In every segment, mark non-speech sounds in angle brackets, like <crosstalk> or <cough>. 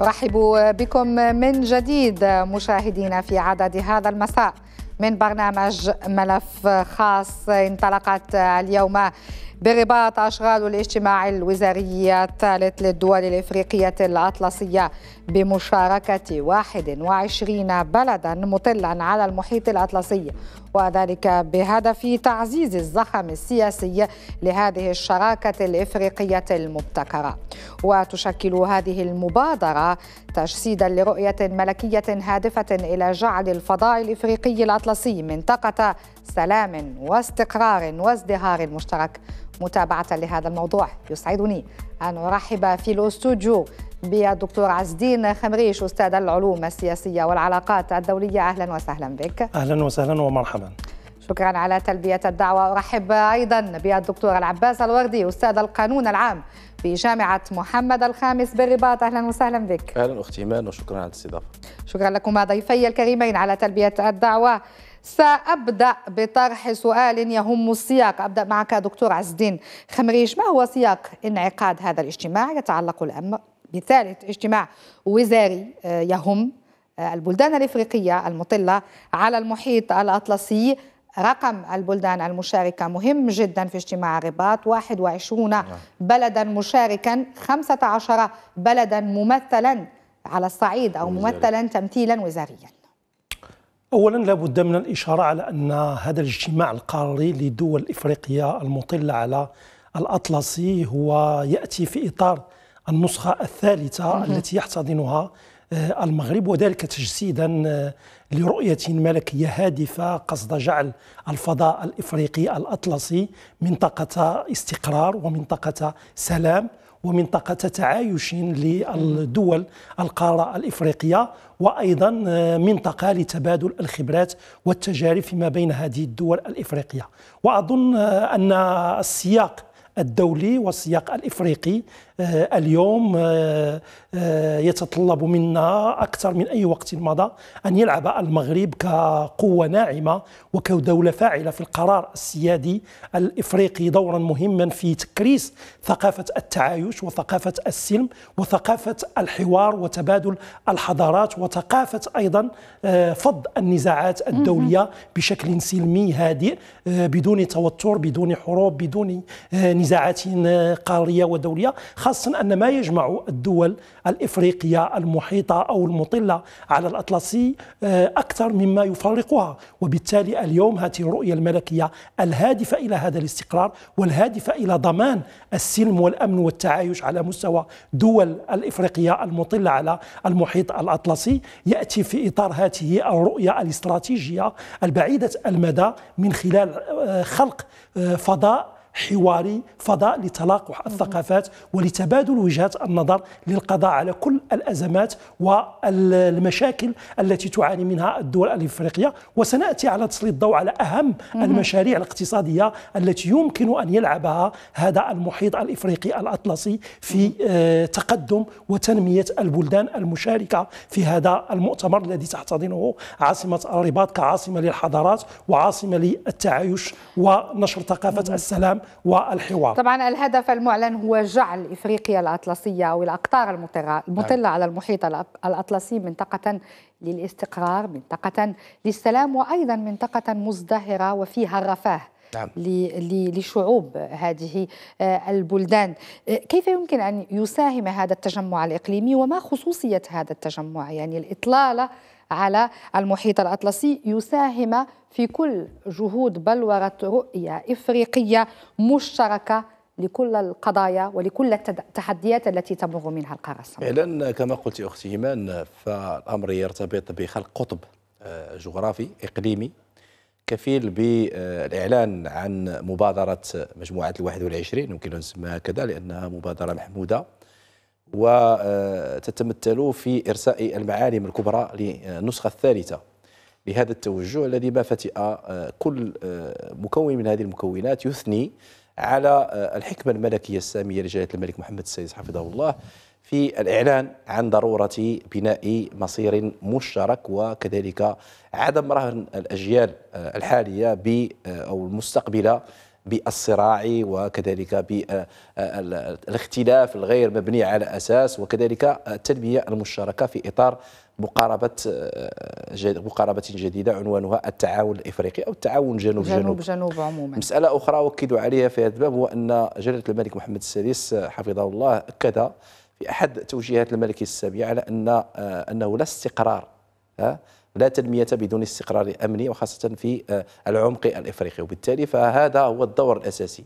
رحب بكم من جديد مشاهدينا في عدد هذا المساء من برنامج ملف خاص انطلقت اليوم برباط أشغال الاجتماع الوزاري الثالث للدول الإفريقية الأطلسية بمشاركة 21 بلدا مطلا على المحيط الأطلسي وذلك بهدف تعزيز الزخم السياسي لهذه الشراكة الإفريقية المبتكرة وتشكل هذه المبادرة تجسيدا لرؤية ملكية هادفة إلى جعل الفضاء الإفريقي الأطلسي منطقة سلام واستقرار وازدهار مشترك متابعة لهذا الموضوع يسعدني أن أرحب في الأستوديو بالدكتور عز الدين خمريش استاذ العلوم السياسيه والعلاقات الدوليه اهلا وسهلا بك اهلا وسهلا ومرحبا شكرا على تلبيه الدعوه ارحب ايضا بالدكتور العباس الوردي استاذ القانون العام في جامعه محمد الخامس بالرباط اهلا وسهلا بك اهلا اختي ايمان وشكرا على الاستضافه شكرا لكما ضيفي الكريمين على تلبيه الدعوه سأبدأ بطرح سؤال يهم السياق أبدأ معك دكتور عز الدين خمريش ما هو سياق انعقاد هذا الاجتماع يتعلق الأمر بثالث اجتماع وزاري آه، يهم آه، البلدان الافريقيه المطله على المحيط الاطلسي رقم البلدان المشاركة مهم جدا في اجتماع الرباط 21 نعم. بلدا مشاركا 15 بلدا ممثلا على الصعيد أو ممثلا تمثيلا وزاريا أولا لابد من الإشارة على أن هذا الاجتماع القاري لدول إفريقيا المطلة على الأطلسي هو يأتي في إطار النسخة الثالثة التي يحتضنها آه، المغرب وذلك تجسيدا آه، لرؤية ملكية هادفة قصد جعل الفضاء الإفريقي الأطلسي منطقة استقرار ومنطقة سلام ومنطقة تعايش للدول القارة الإفريقية وأيضا آه، منطقة لتبادل الخبرات والتجارب فيما بين هذه الدول الإفريقية وأظن أن السياق الدولي والسياق الافريقي آه، اليوم آه، آه، يتطلب منا أكثر من أي وقت مضى أن يلعب المغرب كقوة ناعمة وكدولة فاعلة في القرار السيادي الإفريقي دورا مهما في تكريس ثقافة التعايش وثقافة السلم وثقافة الحوار وتبادل الحضارات وثقافة أيضا فض النزاعات الدولية بشكل سلمي هادئ بدون توتر بدون حروب بدون نزاعات قارية ودولية خاصة أن ما يجمع الدول الإفريقية المحيطة أو المطلة على الأطلسي آه، أكثر مما يفرقها وبالتالي اليوم هذه الرؤية الملكية الهادفة إلى هذا الاستقرار والهادفة إلى ضمان السلم والأمن والتعايش على مستوى دول الإفريقية المطلة على المحيط الأطلسي يأتي في إطار هذه الرؤية الاستراتيجية البعيدة المدى من خلال آه، خلق آه، فضاء حواري فضاء لتلاقح الثقافات ولتبادل وجهات النظر للقضاء على كل الأزمات والمشاكل التي تعاني منها الدول الإفريقية وسنأتي على تسليط الضوء على أهم المشاريع الاقتصادية التي يمكن أن يلعبها هذا المحيط الإفريقي الأطلسي في آه، تقدم وتنمية البلدان المشاركة في هذا المؤتمر الذي تحتضنه عاصمة الرباط كعاصمة للحضارات وعاصمة للتعايش ونشر ثقافة السلام والحوار طبعا الهدف المعلن هو جعل إفريقيا الأطلسية أو الأقطار نعم. المطلة على المحيط الأطلسي منطقة للاستقرار منطقة للسلام وأيضا منطقة مزدهرة وفيها الرفاه نعم. لشعوب هذه آه، البلدان آه، كيف يمكن أن يساهم هذا التجمع الإقليمي وما خصوصية هذا التجمع يعني الإطلالة على المحيط الأطلسي يساهم في كل جهود بلورة رؤية إفريقية مشتركة لكل القضايا ولكل التحديات التي تمر منها القارة السمراء. إذا كما قلت اختي ايمان فالامر يرتبط بخلق قطب آه، جغرافي اقليمي كفيل بالاعلان عن مبادره مجموعه الواحد والعشرين يمكن ان نسمها كذا لانها مبادره محموده وتتمثل في ارساء المعالم الكبرى للنسخه الثالثه لهذا التوجه الذي ما فتئ آه، كل آه، مكون من هذه المكونات يثني على آه، الحكمة الملكية السامية لجلالة الملك محمد السادس حفظه الله في الإعلان عن ضرورة بناء مصير مشترك وكذلك عدم رهن الأجيال الحالية أو المستقبلة بالصراع وكذلك بالاختلاف الغير مبني على اساس وكذلك التنميه المشتركه في اطار مقاربة آه، مقاربة جديدة عنوانها التعاون الإفريقي أو التعاون جنوب جنوب جنوب, جنوب عموما مسألة أخرى أؤكد عليها في هذا الباب هو أن جلالة الملك محمد السادس آه، حفظه الله أكد في أحد توجيهات الملك السابع على أن آه، أنه لا استقرار لا تنمية بدون استقرار أمني وخاصة في العمق الإفريقي وبالتالي فهذا هو الدور الأساسي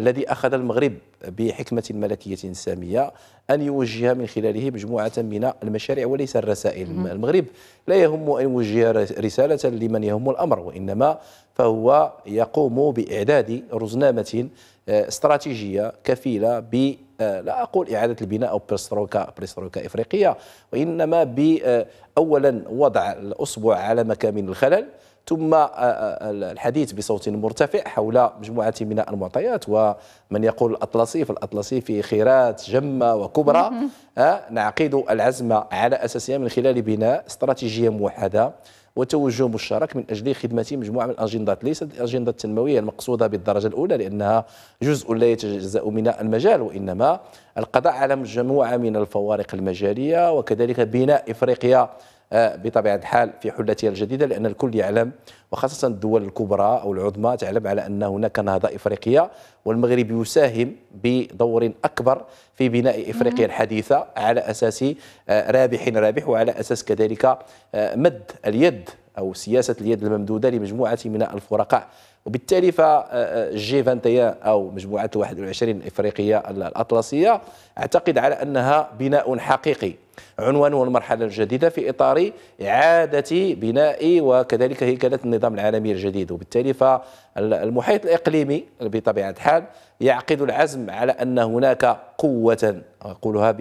الذي أخذ المغرب بحكمة ملكية سامية أن يوجه من خلاله مجموعة من المشاريع وليس الرسائل المغرب لا يهم أن يوجه رسالة لمن يهم الأمر وإنما فهو يقوم بإعداد رزنامة آه، استراتيجية كفيلة ب آه، لا أقول إعادة البناء أو بريستروكا بريستروكا إفريقية وإنما بأولا آه، وضع الأصبع على مكامن الخلل ثم آه، آه، الحديث بصوت مرتفع حول مجموعة من المعطيات ومن يقول الأطلسي فالأطلسي في خيرات جمة وكبرى <laughs> آه، نعقد العزم على أساسها من خلال بناء استراتيجية موحدة وتوجه مشترك من اجل خدمه مجموعه من الاجندات ليست الاجنده التنمويه المقصوده بالدرجه الاولى لانها جزء لا يتجزا من المجال وانما القضاء على مجموعه من الفوارق المجاليه وكذلك بناء افريقيا آه، بطبيعه الحال في حلتها الجديده لان الكل يعلم وخاصه الدول الكبرى او العظمى تعلم على ان هناك نهضه افريقيه والمغرب يساهم بدور اكبر في بناء افريقيا الحديثه على اساس آه، رابح رابح وعلى اساس كذلك آه، مد اليد او سياسه اليد الممدوده لمجموعه من الفرقاء وبالتالي فجي آه، آه، 21 أو مجموعة 21 الإفريقية الأطلسية أعتقد على أنها بناء حقيقي عنوانه المرحلة الجديدة في إطار إعادة بناء وكذلك هيكلة النظام العالمي الجديد وبالتالي ف المحيط الإقليمي بطبيعة الحال يعقد العزم على أن هناك قوة أقولها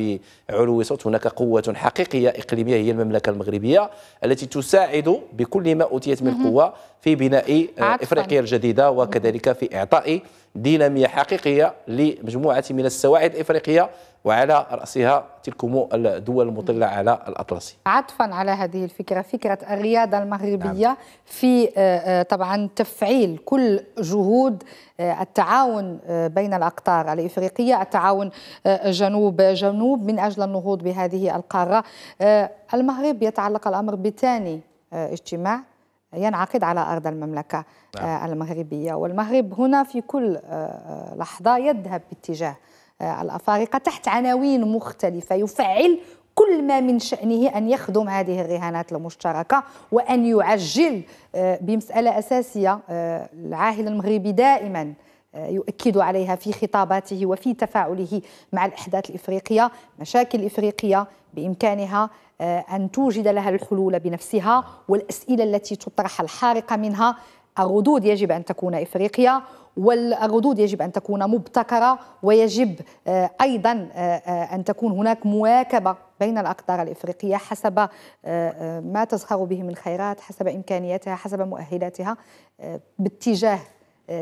بعلو صوت هناك قوة حقيقية إقليمية هي المملكة المغربية التي تساعد بكل ما أوتيت من قوة في بناء آه، إفريقيا الجديدة وكذلك في إعطاء دينامية حقيقية لمجموعة من السواعد الإفريقية وعلى رأسها تلكم الدول المطلة على الأطلسي عطفا على هذه الفكرة فكرة الرياضة المغربية نعم. في آه، آه، طبعا تفعيل كل جهود آه، التعاون بين الأقطار الإفريقية التعاون جنوب جنوب من أجل النهوض بهذه القارة المغرب يتعلق الأمر بثاني اجتماع ينعقد على أرض المملكة نعم. المغربية والمغرب هنا في كل لحظة يذهب باتجاه آه، الأفارقة تحت عناوين مختلفة يفعل كل ما من شأنه أن يخدم هذه الرهانات المشتركة وأن يعجل آه، بمسألة أساسية آه، العاهل المغربي دائما يؤكد عليها في خطاباته وفي تفاعله مع الأحداث الإفريقية مشاكل إفريقية بإمكانها أن توجد لها الحلول بنفسها والأسئلة التي تطرح الحارقة منها الردود يجب أن تكون إفريقية والردود يجب أن تكون مبتكرة ويجب آه، أيضا آه، آه، أن تكون هناك مواكبة بين الاقدار الإفريقية حسب ما تزخر به من خيرات حسب إمكانياتها حسب مؤهلاتها باتجاه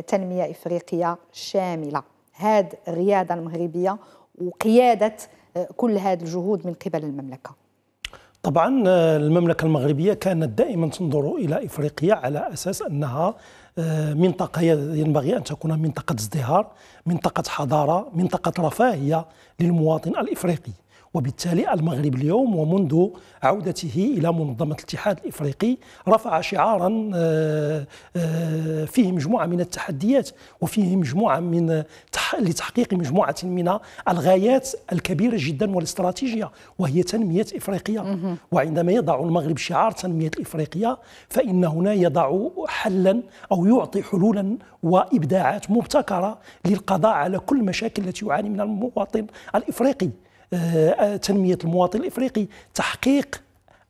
تنمية إفريقية شاملة هذه الريادة المغربية وقيادة كل هذه الجهود من قبل المملكة طبعا المملكة المغربية كانت دائما تنظر إلى إفريقيا على أساس أنها آه، منطقة ينبغي أن تكون منطقة ازدهار منطقة حضارة منطقة رفاهية للمواطن الإفريقي وبالتالي المغرب اليوم ومنذ عودته إلى منظمة الاتحاد الإفريقي رفع شعارا آه، آه، فيه مجموعة من التحديات وفيه مجموعة من لتحقيق مجموعة من الغايات الكبيرة جدا والاستراتيجية وهي تنمية إفريقيا وعندما يضع المغرب شعار تنمية افريقيا فإن هنا يضع حلا أو يعطي حلولا وإبداعات مبتكرة للقضاء على كل المشاكل التي يعاني منها المواطن الإفريقي آه، آه، تنميه المواطن الافريقي تحقيق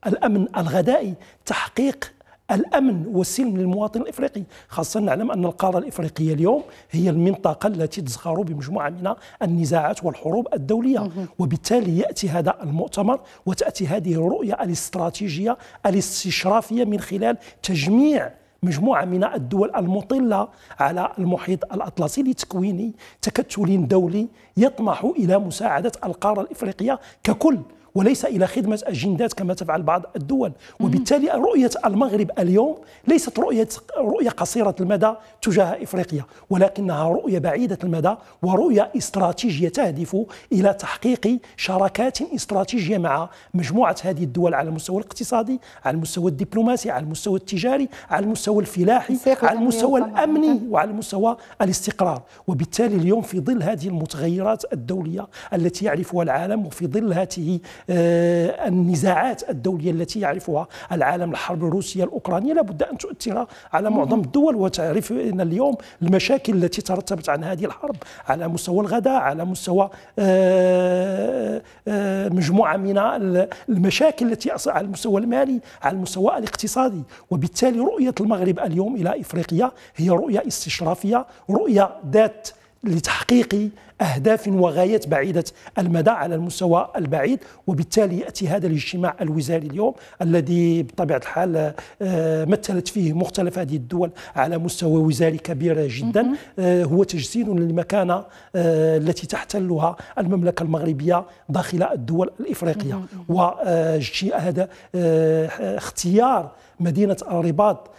الامن الغذائي تحقيق الامن والسلم للمواطن الافريقي، خاصه نعلم ان القاره الافريقيه اليوم هي المنطقه التي تزخر بمجموعه من النزاعات والحروب الدوليه، وبالتالي ياتي هذا المؤتمر وتاتي هذه الرؤيه الاستراتيجيه الاستشرافيه من خلال تجميع مجموعة من الدول المطلة على المحيط الأطلسي لتكوين تكتل دولي يطمح إلى مساعدة القارة الإفريقية ككل وليس إلى خدمة أجندات كما تفعل بعض الدول وبالتالي رؤية المغرب اليوم ليست رؤية رؤية قصيرة المدى تجاه إفريقيا ولكنها رؤية بعيدة المدى ورؤية استراتيجية تهدف إلى تحقيق شراكات استراتيجية مع مجموعة هذه الدول على المستوى الاقتصادي على المستوى الدبلوماسي على المستوى التجاري على المستوى الفلاحي على المستوى الأمني وعلى مستوى الاستقرار وبالتالي اليوم في ظل هذه المتغيرات الدولية التي يعرفها العالم وفي ظل هذه آه، النزاعات الدولية التي يعرفها العالم الحرب الروسية الأوكرانية لابد أن تؤثر على معظم الدول وتعرف أن اليوم المشاكل التي ترتبت عن هذه الحرب على مستوى الغذاء على مستوى آه، آه، مجموعة من المشاكل التي على المستوى المالي على المستوى الاقتصادي وبالتالي رؤية المغرب اليوم إلى إفريقيا هي رؤية استشرافية رؤية ذات لتحقيق أهداف وغايات بعيدة المدى على المستوى البعيد وبالتالي يأتي هذا الاجتماع الوزاري اليوم الذي بطبيعة الحال آه، مثلت فيه مختلف هذه الدول على مستوى وزاري كبير جدا آه، هو تجسيد للمكانة آه، التي تحتلها المملكة المغربية داخل الدول الإفريقية وهذا اختيار مدينة الرباط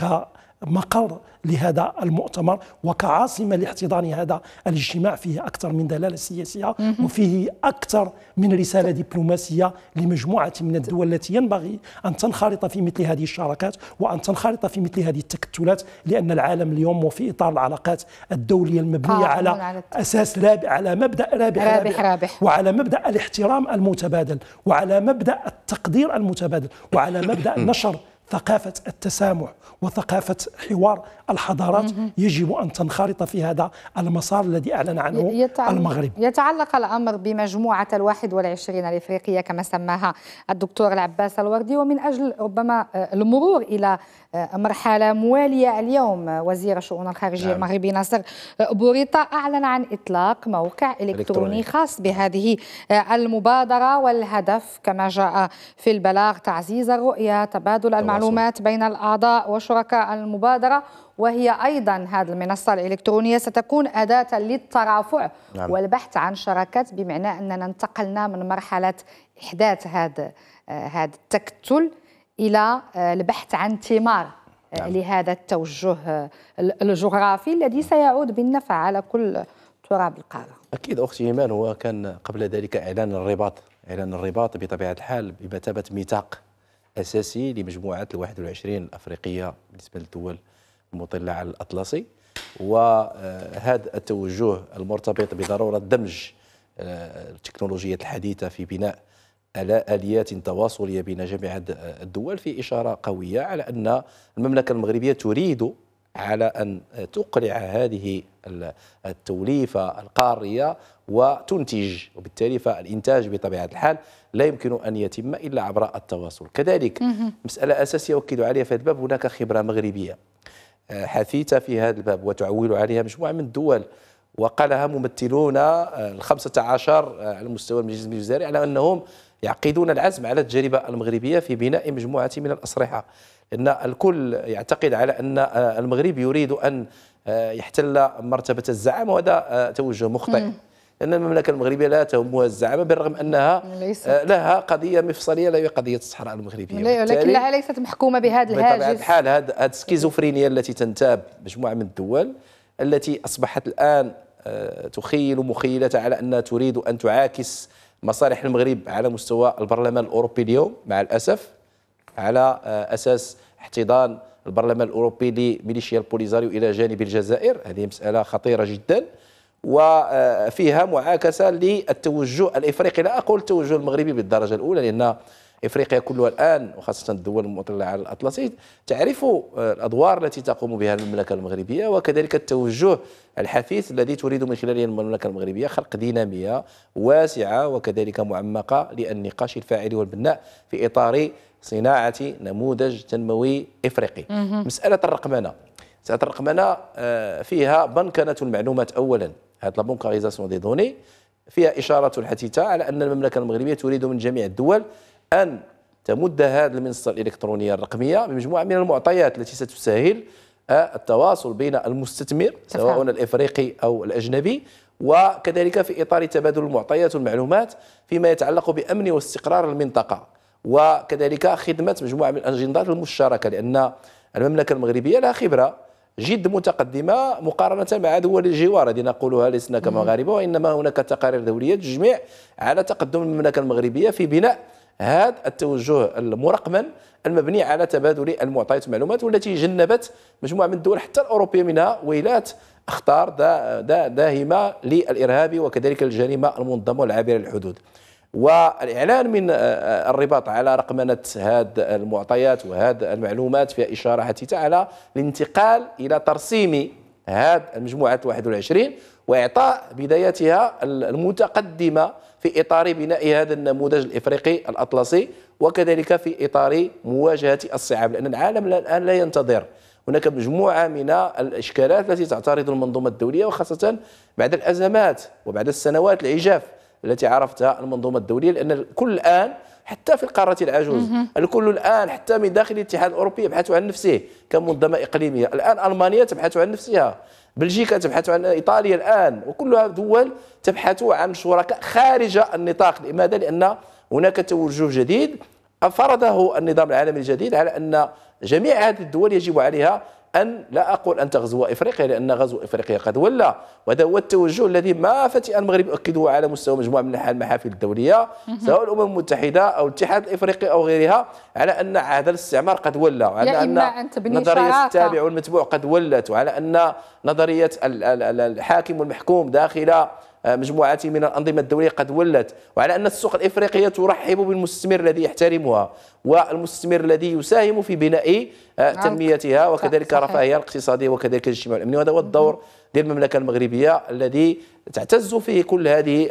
ك مقر لهذا المؤتمر وكعاصمة لاحتضان هذا الاجتماع فيه أكثر من دلالة سياسية وفيه أكثر من رسالة دبلوماسية لمجموعة من الدول التي ينبغي أن تنخرط في مثل هذه الشراكات وأن تنخرط في مثل هذه التكتلات لأن العالم اليوم وفي إطار العلاقات الدولية المبنية آه على, أساس رابح على مبدأ رابح رابح, رابح, رابح وعلى مبدأ الاحترام المتبادل وعلى مبدأ التقدير المتبادل وعلى مبدأ <coughs> نشر ثقافة التسامح وثقافة حوار الحضارات يجب أن تنخرط في هذا المسار الذي أعلن عنه يتعلق المغرب يتعلق الأمر بمجموعة الواحد والعشرين الإفريقية كما سماها الدكتور العباس الوردي ومن أجل ربما آه، المرور إلى آه، مرحلة موالية اليوم آه، وزير الشؤون الخارجية نعم. المغربي ناصر بوريطة أعلن عن إطلاق موقع إلكتروني خاص بهذه المبادرة والهدف كما جاء في البلاغ تعزيز الرؤية تبادل المعلومات المعلومات بين الأعضاء وشركاء المبادرة وهي أيضا هذه المنصة الإلكترونية ستكون أداة للترافع نعم. والبحث عن شراكات بمعنى أننا انتقلنا من مرحلة إحداث هذا آه، هذا التكتل إلى آه، البحث عن ثمار آه، نعم. لهذا التوجه الجغرافي الذي سيعود بالنفع على كل تراب القاره. اكيد اختي ايمان هو كان قبل ذلك اعلان الرباط، اعلان الرباط بطبيعه الحال بمثابه ميثاق اساسي لمجموعه ال 21 الافريقيه بالنسبه للدول المطله على الاطلسي وهذا التوجه المرتبط بضروره دمج آه، التكنولوجيات الحديثه في بناء اليات تواصليه بين جميع الدول في اشاره قويه على ان المملكه المغربيه تريد على ان تقلع هذه التوليفه القاريه وتنتج وبالتالي فالانتاج بطبيعه الحال لا يمكن أن يتم إلا عبر التواصل كذلك مسألة أساسية أؤكد عليها في هذا الباب هناك خبرة مغربية آه، حثيثة في هذا الباب وتعول عليها مجموعة من الدول وقالها ممثلون آه، ال15 آه، على مستوى المجلس الوزاري على أنهم يعقدون العزم على التجربة المغربية في بناء مجموعة من الأسرحة أن الكل يعتقد على أن المغرب يريد أن يحتل مرتبة الزعامة وهذا توجه مخطئ لأن المملكة المغربية لا تهمها الزعامة بالرغم أنها ليست. آه، لها قضية مفصلية لا هي قضية الصحراء المغربية ولكنها ليست محكومة بهذا الهاجس بطبيعة الحال هذه السكيزوفرينيا التي تنتاب مجموعة من الدول التي أصبحت الآن آه، تخيل مخيلتها على أنها تريد أن تعاكس مصالح المغرب على مستوى البرلمان الأوروبي اليوم مع الأسف على آه، أساس احتضان البرلمان الأوروبي لميليشيا البوليزاريو إلى جانب الجزائر هذه مسألة خطيرة جداً وفيها معاكسة للتوجه الإفريقي لا أقول التوجه المغربي بالدرجة الأولى لأن افريقيا كلها الان وخاصه الدول المطلة على الاطلسي تعرف الادوار التي تقوم بها المملكه المغربيه وكذلك التوجه الحثيث الذي تريد من خلاله المملكه المغربيه خلق ديناميه واسعه وكذلك معمقه للنقاش الفاعل والبناء في اطار صناعه نموذج تنموي افريقي. مساله الرقمنه مساله الرقمنه آه، فيها بنكنه المعلومات اولا هذه لابونكاريزاسيون دي دوني فيها إشارة حثيثه على ان المملكه المغربيه تريد من جميع الدول ان تمد هذه المنصه الالكترونيه الرقميه بمجموعه من المعطيات التي ستسهل التواصل بين المستثمر سواء الافريقي او الاجنبي وكذلك في اطار تبادل المعطيات والمعلومات فيما يتعلق بامن واستقرار المنطقه وكذلك خدمه مجموعه من الاجندات المشتركه لان المملكه المغربيه لها خبره جد متقدمه مقارنه مع دول الجوار هذه نقولها لسنا كمغاربه وانما هناك تقارير دوليه تجمع على تقدم المملكه المغربيه في بناء هذا التوجه المرقمن المبني على تبادل المعطيات والمعلومات والتي جنبت مجموعه من الدول حتى الاوروبيه منها ويلات اخطار دا دا داهمه للارهاب وكذلك الجريمه المنظمه والعابره للحدود والإعلان من آه، آه، الرباط على رقمنة هذه المعطيات وهذه المعلومات فيها إشارة حتى على الانتقال إلى ترسيم هذه المجموعة 21 وإعطاء بدايتها المتقدمة في إطار بناء هذا النموذج الإفريقي الأطلسي وكذلك في إطار مواجهة الصعاب لأن العالم الآن لا ينتظر هناك مجموعة من الإشكالات التي تعترض المنظومة الدولية وخاصة بعد الأزمات وبعد السنوات العجاف التي عرفتها المنظومه الدوليه لان الكل الان حتى في القارة العجوز الكل الآن حتى من داخل الاتحاد الأوروبي يبحث عن نفسه كمنظمة إقليمية الآن ألمانيا تبحث عن نفسها بلجيكا تبحث عن إيطاليا الآن وكلها دول تبحث عن شركاء خارج النطاق لماذا؟ لأن هناك توجه جديد فرضه النظام العالمي الجديد على أن جميع هذه الدول يجب عليها أن لا أقول أن تغزو إفريقيا لأن غزو إفريقيا قد ولى وهذا هو التوجه الذي ما فتئ المغرب يؤكده على مستوى مجموعة من المحافل الدولية سواء الأمم المتحدة أو الاتحاد الإفريقي أو غيرها على أن هذا الاستعمار قد ولى وعلى أن, أن نظرية التابع والمتبوع قد ولت وعلى أن نظرية الحاكم والمحكوم داخل آه، مجموعة من الأنظمة الدولية قد ولت وعلى أن السوق الإفريقية ترحب بالمستثمر الذي يحترمها والمستثمر الذي يساهم في بناء آه، نعم، تنميتها وكذلك رفاهية الاقتصادية وكذلك الاجتماعي الامني وهذا هو الدور ديال المملكة المغربية الذي تعتز فيه كل هذه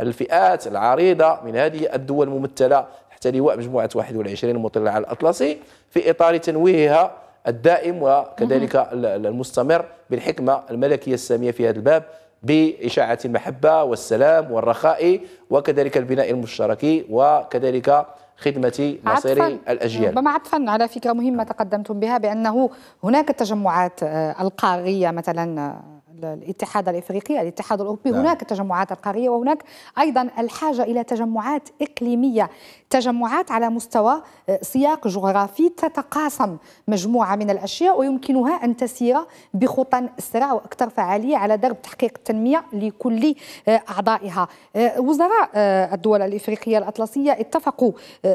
الفئات العريضة من هذه الدول الممثلة تحت لواء مجموعة 21 المطلة على الأطلسي في إطار تنويهها الدائم وكذلك المستمر بالحكمة الملكية السامية في هذا الباب بإشاعة المحبة والسلام والرخاء وكذلك البناء المشترك وكذلك خدمة مصير الأجيال ربما عطفا على فكرة مهمة تقدمتم بها بأنه هناك التجمعات القارية آه، مثلا آه، الاتحاد الافريقي الاتحاد الاوروبي نعم. هناك التجمعات القاريه وهناك ايضا الحاجه الى تجمعات اقليميه تجمعات على مستوى آه، سياق جغرافي تتقاسم مجموعه من الاشياء ويمكنها ان تسير بخطى اسرع واكثر فعاليه على درب تحقيق التنميه لكل آه، اعضائها آه، وزراء الدول الافريقيه الاطلسيه اتفقوا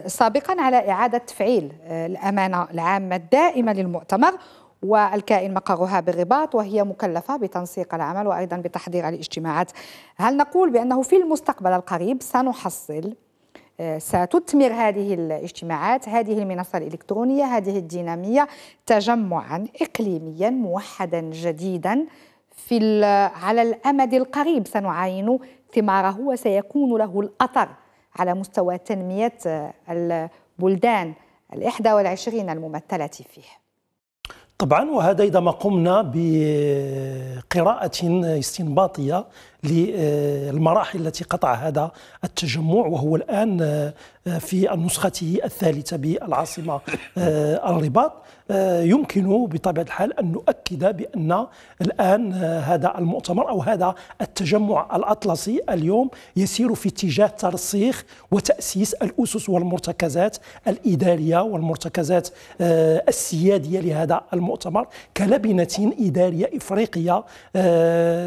سابقا على اعاده تفعيل الامانه العامه الدائمه للمؤتمر والكائن مقرها بالرباط وهي مكلفة بتنسيق العمل وأيضا بتحضير الاجتماعات هل نقول بأنه في المستقبل القريب سنحصل آه، ستثمر هذه الاجتماعات هذه المنصة الإلكترونية هذه الدينامية تجمعا إقليميا موحدا جديدا في على الأمد القريب سنعاين ثماره وسيكون له الأثر على مستوى تنمية آه، البلدان الإحدى والعشرين الممثلة فيه طبعا وهذا إذا ما قمنا بقراءة استنباطية للمراحل التي قطع هذا التجمع وهو الآن آه، في نسخته الثالثة بالعاصمة آه، الرباط آه، يمكن بطبيعة الحال أن نؤكد بأن الآن هذا المؤتمر أو هذا التجمع الأطلسي اليوم يسير في اتجاه ترسيخ وتأسيس الأسس والمرتكزات الإدارية والمرتكزات السيادية لهذا المؤتمر كلبنة إدارية إفريقية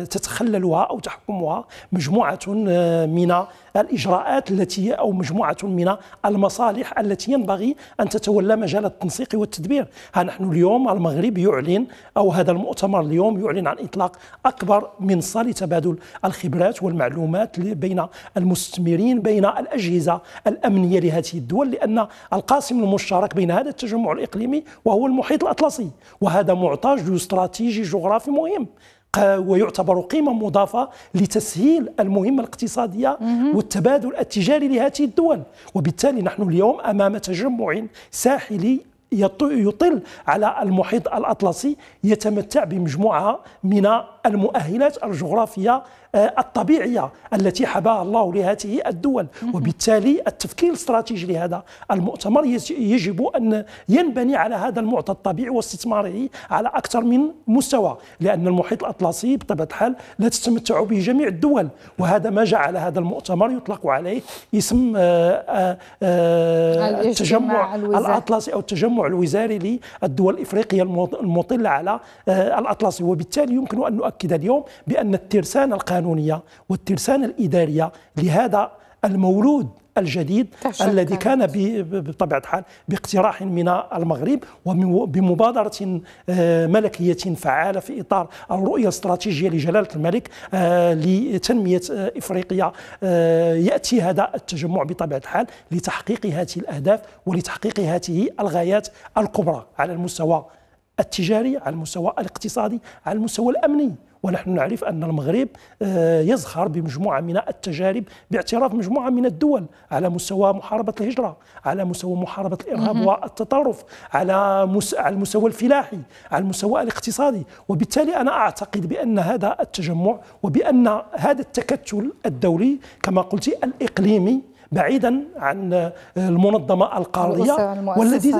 تتخللها أو تحكم تحكمها مجموعة آه، من الإجراءات التي أو مجموعة من المصالح التي ينبغي أن تتولى مجال التنسيق والتدبير ها نحن اليوم المغرب يعلن أو هذا المؤتمر اليوم يعلن عن إطلاق أكبر منصة لتبادل الخبرات والمعلومات بين المستثمرين بين الأجهزة الأمنية لهذه الدول لأن القاسم المشترك بين هذا التجمع الإقليمي وهو المحيط الأطلسي وهذا معطى استراتيجي جغرافي مهم ويعتبر قيمة مضافة لتسهيل المهمة الاقتصادية والتبادل التجاري لهذه الدول وبالتالي نحن اليوم أمام تجمع ساحلي يطل على المحيط الأطلسي يتمتع بمجموعة من المؤهلات الجغرافية آه، الطبيعية التي حباها الله لهذه الدول وبالتالي التفكير الاستراتيجي لهذا المؤتمر يجب أن ينبني على هذا المعطى الطبيعي واستثماره على أكثر من مستوى لأن المحيط الأطلسي بطبيعة الحال لا تتمتع به جميع الدول وهذا ما جعل هذا المؤتمر يطلق عليه اسم آه، آه، التجمع الأطلسي أو التجمع الوزاري للدول الإفريقية المطلة على الأطلسي وبالتالي يمكن أن متأكدة اليوم بأن الترسانة القانونية والترسانة الإدارية لهذا المولود الجديد الذي كان بطبيعة الحال باقتراح من المغرب وبمبادرة آه، ملكية فعالة في إطار الرؤية الاستراتيجية لجلالة الملك آه، لتنمية آه، إفريقيا يأتي هذا التجمع بطبيعة الحال لتحقيق هذه الأهداف ولتحقيق هذه الغايات الكبرى على المستوى التجاري على المستوى الاقتصادي على المستوى الأمني ونحن نعرف أن المغرب آه، يزخر بمجموعة من التجارب باعتراف مجموعة من الدول على مستوى محاربة الهجرة على مستوى محاربة الإرهاب والتطرف على على المستوى الفلاحي على المستوى الاقتصادي وبالتالي أنا أعتقد بأن هذا التجمع وبأن هذا التكتل الدولي كما قلت الإقليمي بعيدا عن المنظمة القاضية والذي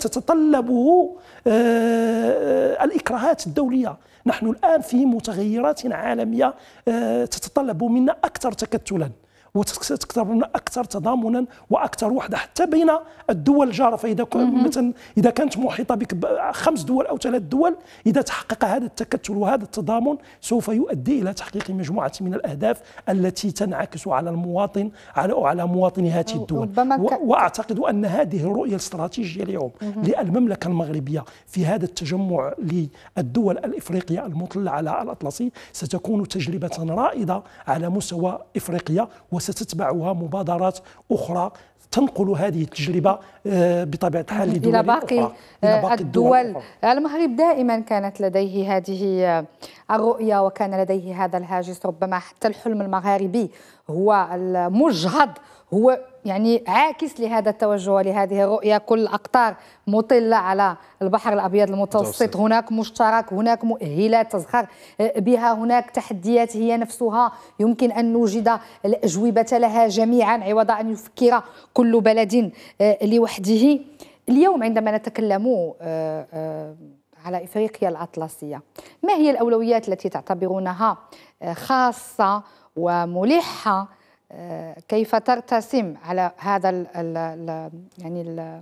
تتطلبه آه، آه، الإكراهات الدولية نحن الآن في متغيرات عالمية آه، تتطلب منا أكثر تكتلا وتقتربنا اكثر تضامنا واكثر وحده حتى بين الدول الجاره فاذا مثلا اذا كانت محيطه بك خمس دول او ثلاث دول اذا تحقق هذا التكتل وهذا التضامن سوف يؤدي الى تحقيق مجموعه من الاهداف التي تنعكس على المواطن على على مواطني هذه الدول واعتقد ان هذه الرؤيه الاستراتيجيه اليوم للمملكه المغربيه في هذا التجمع للدول الافريقيه المطله على الاطلسي ستكون تجربه رائده على مستوى افريقيا وستتبعها مبادرات أخرى تنقل هذه التجربه آه، بطبيعه الحال لدول الى باقي, آه، إلى باقي الدول, الدول. المغرب دائما كانت لديه هذه آه، الرؤيه وكان لديه هذا الهاجس ربما حتى الحلم المغاربي هو المجهد هو يعني عاكس لهذا التوجه ولهذه الرؤية كل أقطار مطلة على البحر الأبيض المتوسط هناك مشترك هناك مؤهلات تزخر بها هناك تحديات هي نفسها يمكن أن نوجد الأجوبة لها جميعا عوض أن يفكر كل بلد آه، لوحده اليوم عندما نتكلم آه، آه، على إفريقيا الأطلسية ما هي الأولويات التي تعتبرونها خاصة وملحة كيف ترتسم على هذا الـ الـ يعني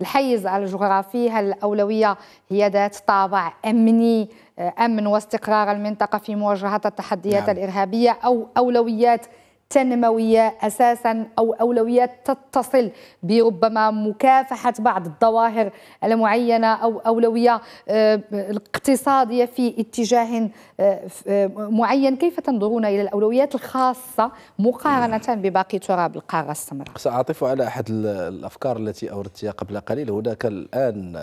الحيز الجغرافي هل الأولوية هي ذات طابع أمني آه، أمن واستقرار المنطقة في مواجهة التحديات نعم. الإرهابية أو أولويات تنمويه أساسا أو أولويات تتصل بربما مكافحة بعض الظواهر المعينة أو أولوية آه، اقتصادية في اتجاه آه، آه، معين كيف تنظرون إلى الأولويات الخاصة مقارنة بباقي تراب القارة السمراء سأعطف على أحد الأفكار التي أوردتها قبل قليل هناك الآن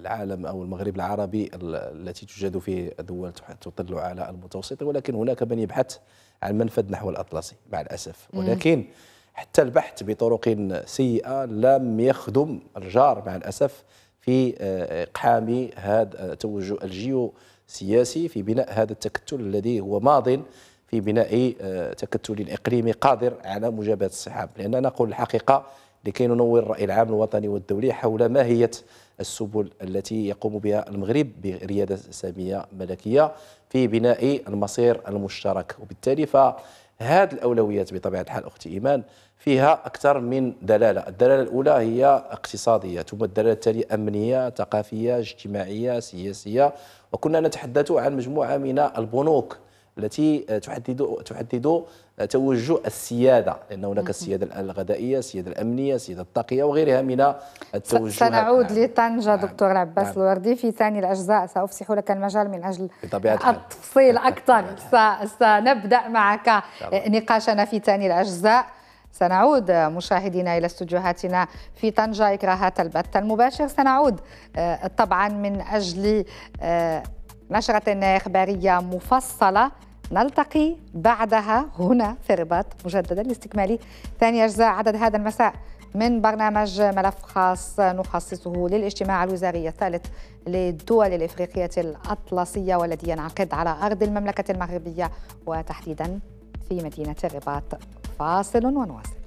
العالم أو المغرب العربي التي توجد فيه دول تطل على المتوسط ولكن هناك من يبحث عن منفذ نحو الأطلسي مع الأسف ولكن حتى البحث بطرق سيئة لم يخدم الجار مع الأسف في آه، إقحام هذا التوجه آه، الجيو سياسي في بناء هذا التكتل الذي هو ماض في بناء آه، تكتل إقليمي قادر على مجابهة السحاب لأننا نقول الحقيقة لكي ننور الرأي العام الوطني والدولي حول ماهية السبل التي يقوم بها المغرب بريادة سامية ملكية في بناء المصير المشترك وبالتالي فهذه الأولويات بطبيعة الحال أختي إيمان فيها أكثر من دلالة الدلالة الأولى هي اقتصادية ثم الدلالة التالية أمنية ثقافية اجتماعية سياسية وكنا نتحدث عن مجموعة من البنوك التي آه، تحدد تحدد آه، توجه السياده لان هناك السياده الغذائيه، السياده الامنيه، السياده الطاقيه وغيرها من التوجهات سنعود نعم. لطنجه نعم. دكتور العباس نعم. الوردي في ثاني الاجزاء سافسح لك المجال من اجل التفصيل <laughs> اكثر سنبدا معك نقاشنا في ثاني الاجزاء سنعود مشاهدينا إلى استديوهاتنا في طنجة إكراهات البث المباشر سنعود آه، طبعا من أجل نشرة إخبارية مفصلة نلتقي بعدها هنا في الرباط مجددا لاستكمال ثاني أجزاء عدد هذا المساء من برنامج ملف خاص نخصصه للاجتماع الوزاري الثالث للدول الإفريقية الأطلسية والذي ينعقد على أرض المملكة المغربية وتحديدا في مدينة الرباط فاصل ونواصل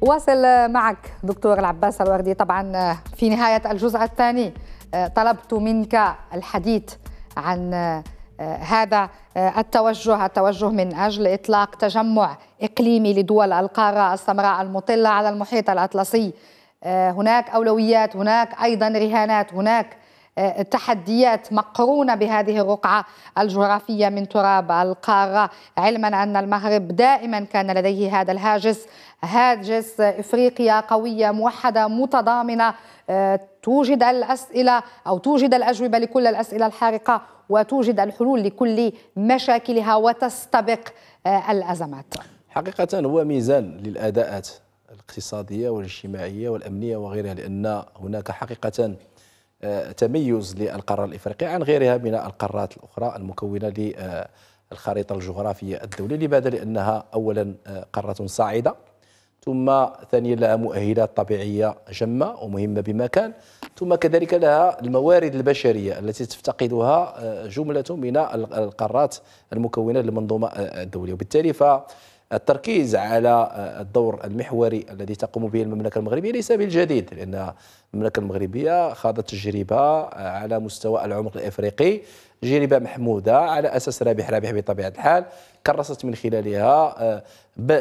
واصل معك دكتور العباس الوردي طبعا في نهاية الجزء الثاني آه، طلبت منك الحديث عن آه، هذا آه، التوجه التوجه من أجل إطلاق تجمع إقليمي لدول القارة السمراء المطلة على المحيط الأطلسي هناك أولويات هناك أيضا رهانات هناك تحديات مقرونه بهذه الرقعه الجغرافيه من تراب القاره علما ان المغرب دائما كان لديه هذا الهاجس هاجس افريقيا قويه موحده متضامنه آه، توجد الاسئله او توجد الاجوبه لكل الاسئله الحارقه وتوجد الحلول لكل مشاكلها وتستبق آه، الازمات. حقيقه هو ميزان للاداءات الاقتصاديه والاجتماعيه والامنيه وغيرها لان هناك حقيقه آه، تميز للقارة الإفريقية عن غيرها من القارات الأخرى المكونة للخريطة الجغرافية الدولية لماذا؟ لأنها أولا آه، قارة صاعدة ثم ثانيا لها مؤهلات طبيعية جمة ومهمة بمكان ثم كذلك لها الموارد البشرية التي تفتقدها آه، جملة من القارات المكونة للمنظومة الدولية وبالتالي ف التركيز على آه، الدور المحوري الذي تقوم به المملكه المغربيه ليس بالجديد لان المملكه المغربيه خاضت تجربه آه، على مستوى العمق الافريقي تجربه محموده على اساس رابح رابح بطبيعه الحال كرست من خلالها آه،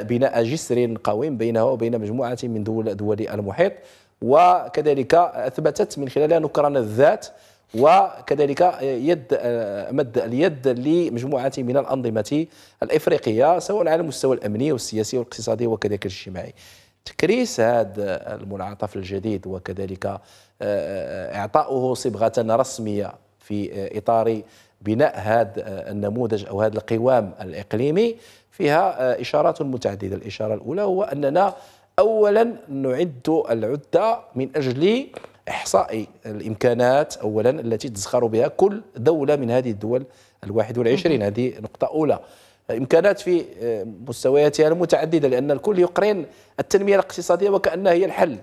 بناء جسر قويم بينها وبين مجموعه من دول دول المحيط وكذلك اثبتت من خلالها نكران الذات وكذلك آه، يد آه، مد اليد لمجموعه من الانظمه الافريقيه سواء على المستوى الامني والسياسي والاقتصادي وكذلك الاجتماعي تكريس هذا المنعطف الجديد وكذلك آه، اعطاؤه صبغه رسميه في اطار بناء هذا النموذج او هذا القوام الاقليمي فيها اشارات متعدده، الاشاره الاولى هو اننا اولا نعد العده من اجل احصائي الإمكانات أولا التي تزخر بها كل دولة من هذه الدول الواحد والعشرين هذه نقطة أولى إمكانات في آه، مستوياتها المتعددة لأن الكل يقرن التنمية الاقتصادية وكأنها هي الحل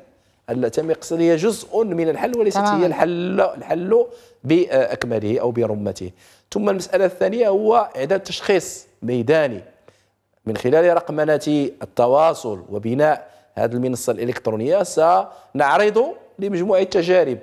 التنمية الاقتصادية جزء من الحل وليست هي الحل الحل بأكمله أو برمته ثم المسألة الثانية هو إعداد تشخيص ميداني من خلال رقمنة التواصل وبناء هذه المنصة الإلكترونية سنعرض لمجموعة التجارب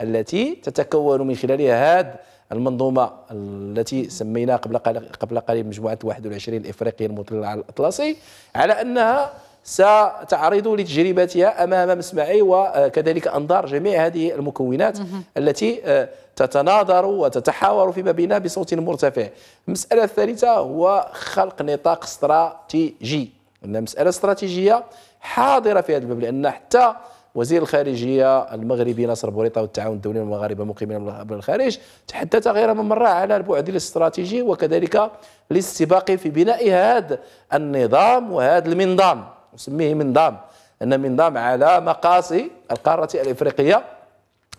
التي تتكون من خلالها هذه المنظومة التي سميناها قبل قبل قليل مجموعة 21 الإفريقية المطلة على الأطلسي على أنها ستعرض لتجربتها امام مسمعي وكذلك انظار جميع هذه المكونات التي آه، تتناظر وتتحاور فيما بينها بصوت مرتفع. المساله الثالثه هو خلق نطاق استراتيجي. أن مساله استراتيجيه حاضره في هذا الباب لان حتى وزير الخارجيه المغربي ناصر بوريطه والتعاون الدولي المغاربه مقيمين بالخارج تحدث غير من مره على البعد الاستراتيجي وكذلك الاستباق في بناء هذا النظام وهذا المنظام نسميه منظام ان منظام على مقاس القاره الافريقيه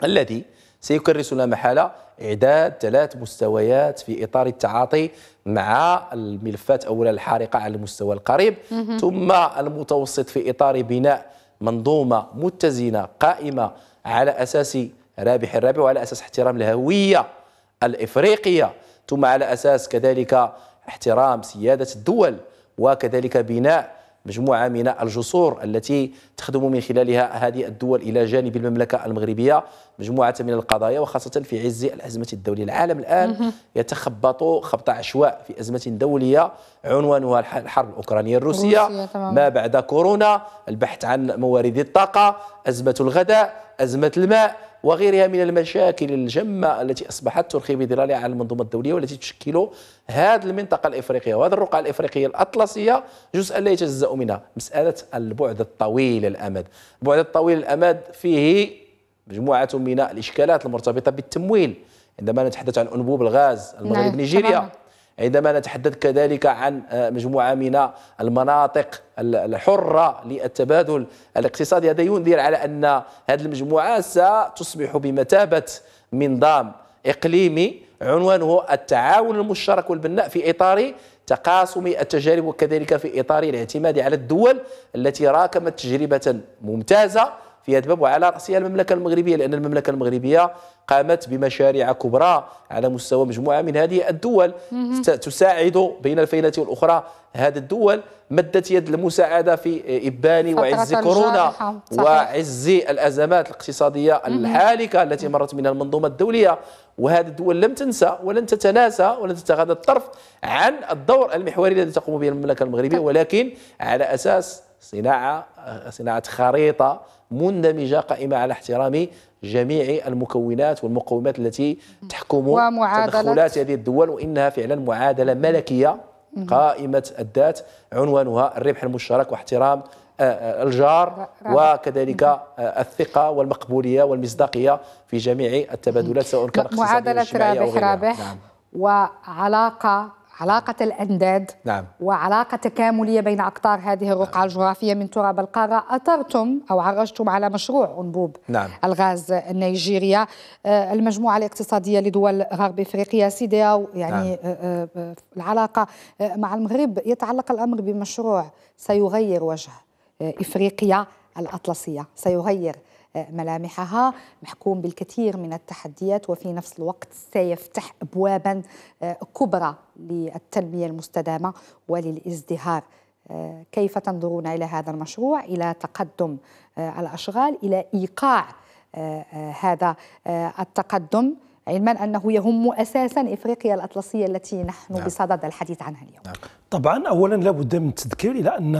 الذي سيكرس لا محاله اعداد ثلاث مستويات في اطار التعاطي مع الملفات اولا الحارقه على المستوى القريب ثم المتوسط في اطار بناء منظومه متزنه قائمه على اساس رابح الرابع وعلى اساس احترام الهويه الافريقيه ثم على اساس كذلك احترام سياده الدول وكذلك بناء مجموعة من الجسور التي تخدم من خلالها هذه الدول إلى جانب المملكة المغربية مجموعة من القضايا وخاصة في عز الأزمة الدولية العالم الآن يتخبط خبط عشواء في أزمة دولية عنوانها الحرب الأوكرانية الروسية ما بعد كورونا البحث عن موارد الطاقة أزمة الغذاء أزمة الماء وغيرها من المشاكل الجمة التي أصبحت ترخي بظلالها على المنظومة الدولية والتي تشكل هذه المنطقة الإفريقية وهذه الرقعة الإفريقية الأطلسية جزء لا يتجزأ منها مسألة البعد الطويل الأمد البعد الطويل الأمد فيه مجموعة من الإشكالات المرتبطة بالتمويل عندما نتحدث عن أنبوب الغاز المغرب نعم. نيجيريا عندما نتحدث كذلك عن آه، مجموعة من المناطق الحرة للتبادل الاقتصادي هذا ينذر على أن هذه المجموعة ستصبح بمثابة منظام إقليمي عنوانه التعاون المشترك والبناء في إطار تقاسم التجارب وكذلك في إطار الاعتماد على الدول التي راكمت تجربة ممتازة في هذا الباب وعلى رأسها المملكة المغربية لأن المملكة المغربية قامت بمشاريع كبرى على مستوى مجموعة من هذه الدول تساعد بين الفينة والأخرى هذه الدول مدت يد المساعدة في إبان وعز كورونا وعز الأزمات الاقتصادية الحالكة التي مرت منها المنظومة الدولية وهذه الدول لم تنسى ولن تتناسى ولن تتغاضى الطرف عن الدور المحوري الذي تقوم به المملكة المغربية طيب. ولكن على أساس صناعة صناعة خريطة مندمجة قائمة على احترام جميع المكونات والمقومات التي تحكم تدخلات هذه الدول وإنها فعلا معادلة ملكية قائمة الذات عنوانها الربح المشترك واحترام آه، آه، الجار وكذلك آه، الثقه والمقبوليه والمصداقيه في جميع التبادلات سواء كانت معادله رابح رابح نعم. وعلاقه علاقة الأنداد نعم. وعلاقة تكاملية بين أقطار هذه الرقعة نعم. الجغرافية من تراب القارة أثرتم أو عرجتم على مشروع أنبوب نعم. الغاز النيجيريا آه، المجموعة الاقتصادية لدول غرب إفريقيا سيدياو يعني نعم. آه، آه، العلاقة مع المغرب يتعلق الأمر بمشروع سيغير وجه إفريقيا الأطلسية سيغير ملامحها محكوم بالكثير من التحديات وفي نفس الوقت سيفتح أبوابا آه، كبرى للتنمية المستدامة وللازدهار آه، كيف تنظرون إلى هذا المشروع إلى تقدم آه، الأشغال إلى إيقاع هذا التقدم علما انه يهم اساسا افريقيا الاطلسيه التي نحن نعم. بصدد الحديث عنها اليوم. نعم. طبعا اولا لابد من التذكير الى ان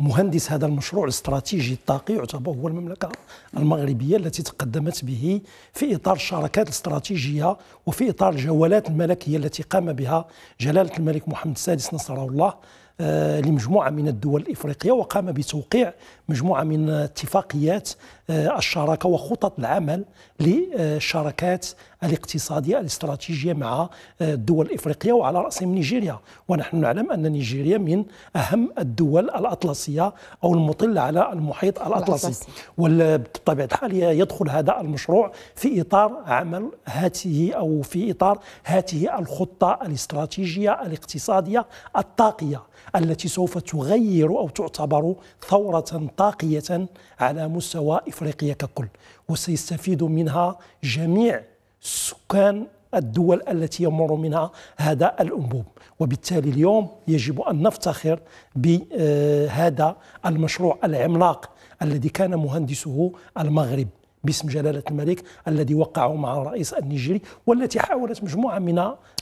مهندس هذا المشروع الاستراتيجي الطاقي يعتبر هو المملكة المغربية التي تقدمت به في إطار الشراكات الاستراتيجية وفي إطار الجولات الملكية التي قام بها جلالة الملك محمد السادس نصره الله آه، لمجموعة من الدول الإفريقية وقام بتوقيع مجموعة من اتفاقيات آه، الشراكه وخطط العمل للشراكات الاقتصاديه الاستراتيجيه مع آه، الدول الافريقيه وعلى راسهم نيجيريا ونحن نعلم ان نيجيريا من اهم الدول الاطلسيه او المطله على المحيط الاطلسي وبطبيعه الحال يدخل هذا المشروع في اطار عمل هاته او في اطار هاته الخطه الاستراتيجيه الاقتصاديه الطاقيه التي سوف تغير او تعتبر ثوره طاقيه على مستوى افريقيا ككل وسيستفيد منها جميع سكان الدول التي يمر منها هذا الانبوب وبالتالي اليوم يجب ان نفتخر بهذا آه، المشروع العملاق الذي كان مهندسه المغرب باسم جلالة الملك الذي وقعه مع الرئيس النيجيري والتي حاولت مجموعة من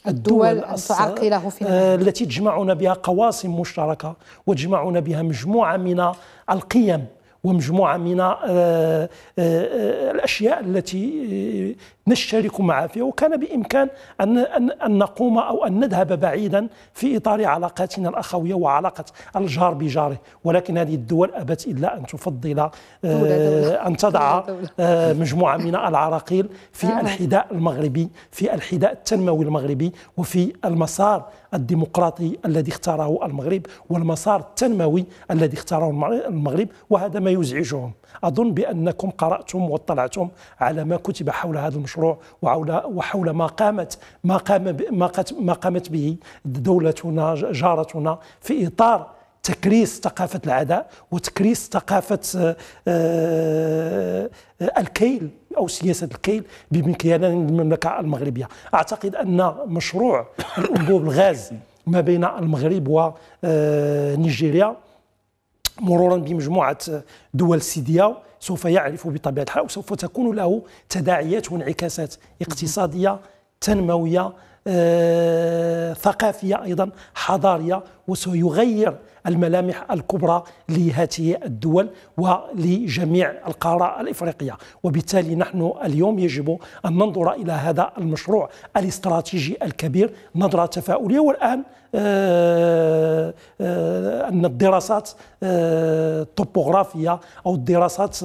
الدول الدول في آه، التي تجمعنا بها قواسم مشتركة وتجمعنا بها مجموعة من القيم ومجموعه من آه، آه، آه، الاشياء التي نشترك معه فيه وكان بإمكان أن, أن, أن نقوم أو أن نذهب بعيدا في إطار علاقاتنا الأخوية وعلاقة الجار بجاره ولكن هذه الدول أبت إلا أن تفضل آه، أن تضع آه، مجموعة من العراقيل في آه. الحذاء المغربي في الحذاء التنموي المغربي وفي المسار الديمقراطي الذي اختاره المغرب والمسار التنموي الذي اختاره المغرب وهذا ما يزعجهم أظن بأنكم قرأتم واطلعتم على ما كتب حول هذا المشروع وحول ما قامت ما قام ما قامت به دولتنا جارتنا في إطار تكريس ثقافة العداء وتكريس ثقافة آه، آه، الكيل أو سياسة الكيل بمكيال المملكة المغربية أعتقد أن مشروع الأنبوب الغاز ما بين المغرب ونيجيريا آه، مرورا بمجموعه دول سيديه سوف يعرف بطبيعه الحال وسوف تكون له تداعيات وانعكاسات اقتصاديه تنمويه آه، ثقافيه ايضا حضاريه وسيغير الملامح الكبرى لهذه الدول ولجميع القارة الإفريقية وبالتالي نحن اليوم يجب أن ننظر إلى هذا المشروع الاستراتيجي الكبير نظرة تفاؤلية والآن آه، آه، أن الدراسات آه، الطبوغرافية أو الدراسات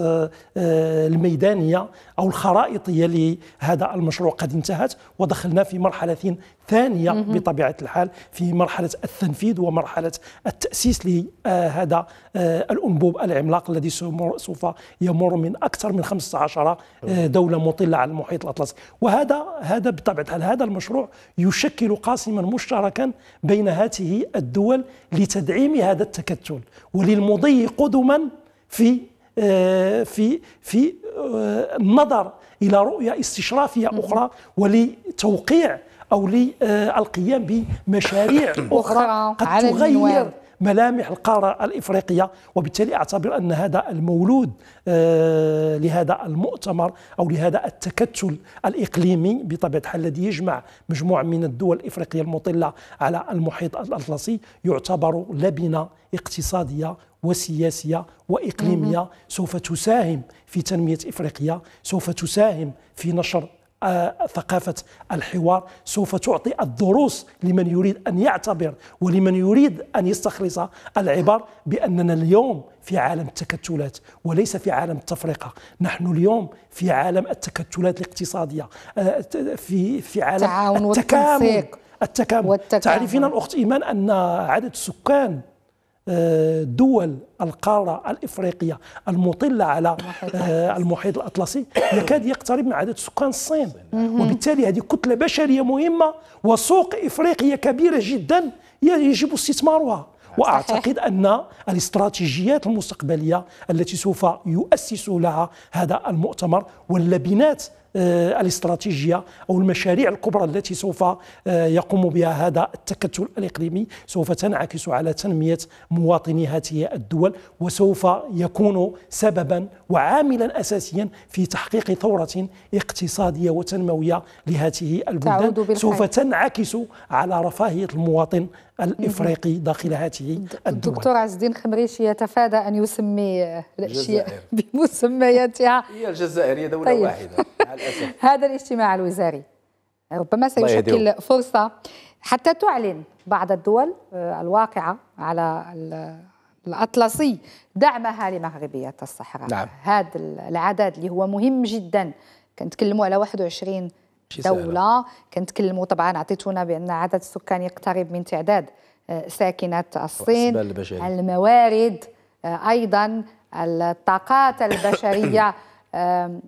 الميدانية أو الخرائطية لهذا المشروع قد انتهت ودخلنا في مرحلة ثانية بطبيعة الحال في مرحلة التنفيذ ومرحلة التأسيس لهذا آه، الأنبوب العملاق الذي سوف يمر من أكثر من 15 آه، دولة مطلة على المحيط الأطلسي وهذا هذا بطبيعة الحال هذا المشروع يشكل قاسما مشتركا بين هذه الدول لتدعيم هذا التكتل وللمضي قدما في آه، في في النظر الى رؤيه استشرافيه اخرى ولتوقيع أو للقيام بمشاريع <coughs> أخرى قد تغير ملامح القارة الإفريقية وبالتالي أعتبر أن هذا المولود آه، لهذا المؤتمر أو لهذا التكتل الإقليمي بطبيعة الحال الذي يجمع مجموعة من الدول الإفريقية المطلة على المحيط الأطلسي يعتبر لبنة اقتصادية وسياسية وإقليمية سوف تساهم في تنمية إفريقيا سوف تساهم في نشر ثقافة الحوار سوف تعطي الدروس لمن يريد أن يعتبر ولمن يريد أن يستخلص العبر بأننا اليوم في عالم التكتلات وليس في عالم التفرقة نحن اليوم في عالم التكتلات الاقتصادية آه، في في عالم التعاون التكامل التكامل والتكامل. تعرفين الأخت إيمان أن عدد السكان دول القارة الإفريقية المطلة على المحيط الأطلسي آه، يكاد <coughs> يقترب من عدد سكان الصين وبالتالي هذه كتلة بشرية مهمة وسوق إفريقية كبيرة جدا يجب استثمارها واعتقد ان الاستراتيجيات المستقبليه التي سوف يؤسس لها هذا المؤتمر واللبنات آه، الاستراتيجيه او المشاريع الكبرى التي سوف آه، يقوم بها هذا التكتل الاقليمي سوف تنعكس على تنميه مواطني هذه الدول وسوف يكون سببا وعاملا اساسيا في تحقيق ثوره اقتصاديه وتنمويه لهذه البلدان سوف تنعكس على رفاهيه المواطن الافريقي داخل هذه الدول الدكتور عز الدين خمريشي يتفادى ان يسمي الاشياء <laughs> بمسمياتها هي الجزائر هي دوله طيب. واحده <laughs> هذا الاجتماع الوزاري ربما سيشكل فرصه حتى تعلن بعض الدول آه، الواقعه على الأطلسي دعمها لمغربية الصحراء نعم. هذا العدد اللي هو مهم جدا كنتكلموا على 21 دولة كنتكلموا طبعا عطيتونا بأن عدد السكان يقترب من تعداد آه، ساكنات الصين الموارد آه، أيضا الطاقات البشرية <coughs> آه،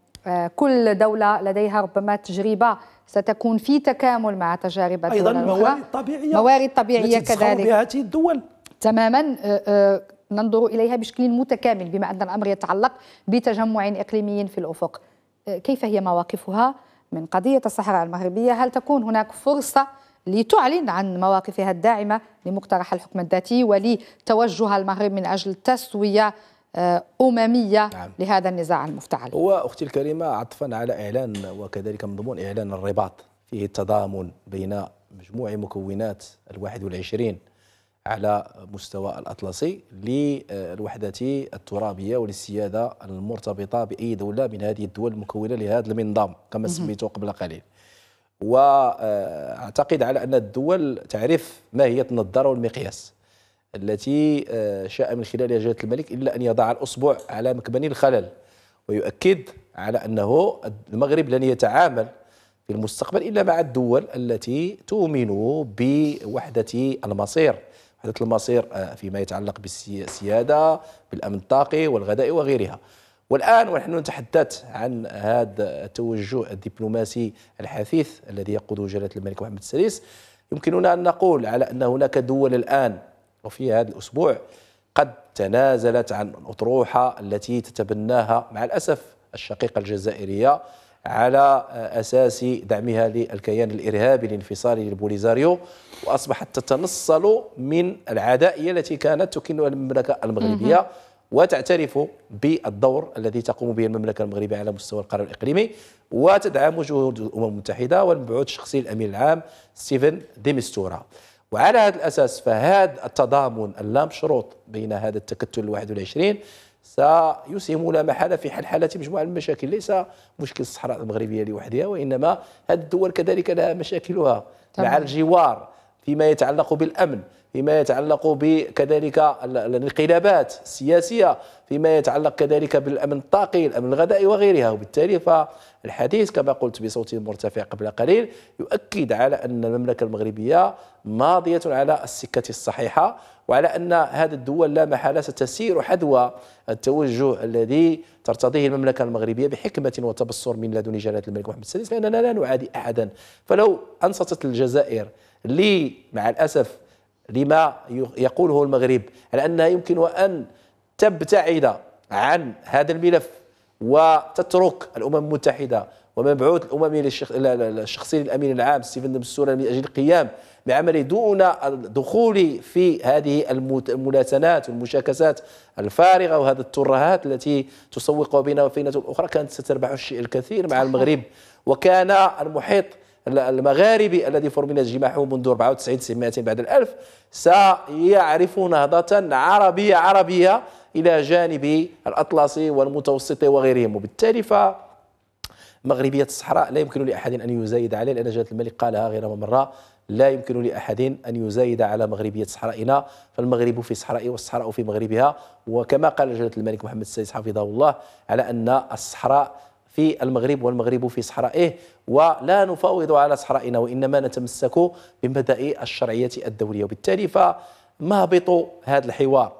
كل دولة لديها ربما تجربة ستكون في تكامل مع تجارب أيضا موارد طبيعية موارد طبيعية كذلك بها هذه الدول تماما آه، آه، ننظر إليها بشكل متكامل بما أن الأمر يتعلق بتجمع إقليمي في الأفق آه، كيف هي مواقفها من قضية الصحراء المغربية هل تكون هناك فرصة لتعلن عن مواقفها الداعمة لمقترح الحكم الذاتي ولتوجه المغرب من أجل تسوية أممية نعم. لهذا النزاع المفتعل هو أختي الكريمة عطفا على إعلان وكذلك من ضمن إعلان الرباط فيه التضامن بين مجموع مكونات الواحد والعشرين على مستوى الأطلسي للوحدة الترابية وللسياده المرتبطة بأي دولة من هذه الدول المكونة لهذا المنظام كما سميته قبل قليل وأعتقد آه، على أن الدول تعرف ما هي النظارة والمقياس التي آه، شاء من خلالها جلالة الملك إلا أن يضع الأصبع على مكمن الخلل ويؤكد على أنه المغرب لن يتعامل في المستقبل إلا مع الدول التي تؤمن بوحدة المصير وحدة المصير آه، فيما يتعلق بالسيادة بالأمن الطاقي والغذائي وغيرها والآن ونحن نتحدث عن هذا التوجه الدبلوماسي الحثيث الذي يقوده جلالة الملك محمد السادس يمكننا أن نقول على أن هناك دول الآن وفي هذا الأسبوع قد تنازلت عن الأطروحة التي تتبناها مع الأسف الشقيقة الجزائرية على أساس دعمها للكيان الإرهابي الانفصالي للبوليزاريو وأصبحت تتنصل من العدائية التي كانت تكنها المملكة المغربية وتعترف بالدور الذي تقوم به المملكه المغربيه على مستوى القرار الاقليمي وتدعم جهود الامم المتحده والمبعوث الشخصي الامين العام ستيفن ديمستورا وعلى هذا الاساس فهذا التضامن اللامشروط بين هذا التكتل ال 21 سيسهم لا محالة في حل حالة مجموعة من المشاكل ليس مشكل الصحراء المغربية لوحدها وإنما هذه الدول كذلك لها مشاكلها مع الجوار فيما يتعلق بالأمن فيما يتعلق بكذلك الانقلابات السياسية فيما يتعلق كذلك بالامن الطاقي الامن الغذائي وغيرها وبالتالي فالحديث كما قلت بصوت مرتفع قبل قليل يؤكد على ان المملكه المغربيه ماضيه على السكه الصحيحه وعلى ان هذه الدول لا محاله ستسير حذو التوجه الذي ترتضيه المملكه المغربيه بحكمه وتبصر من لدن جلاله الملك محمد السادس لاننا لا نعادي احدا فلو انصتت الجزائر لي مع الاسف لما يقوله المغرب على انها يمكن ان تبتعد عن هذا الملف وتترك الامم المتحده ومبعوث الاممي الشخصي للامين العام ستيفن دمسوره من اجل القيام بعمله دون الدخول في هذه الملاتنات والمشاكسات الفارغه وهذه الترهات التي تسوق بينها وبين الاخرى كانت ستربح الشيء الكثير مع المغرب وكان المحيط المغاربي الذي فرمل جماحه منذ 94 سمات بعد الألف سيعرف نهضة عربية عربية إلى جانب الأطلسي والمتوسطي وغيرهم وبالتالي ف مغربية الصحراء لا يمكن لأحد أن يزايد عليه لأن جلالة الملك قالها غير مرة لا يمكن لأحد أن يزايد على مغربية صحرائنا فالمغرب في صحراء والصحراء في مغربها وكما قال جلالة الملك محمد السادس حفظه الله على أن الصحراء في المغرب والمغرب في صحرائه إيه، ولا نفاوض على صحرائنا وإنما نتمسك بمبادئ الشرعية الدولية وبالتالي فمهبط هذا الحوار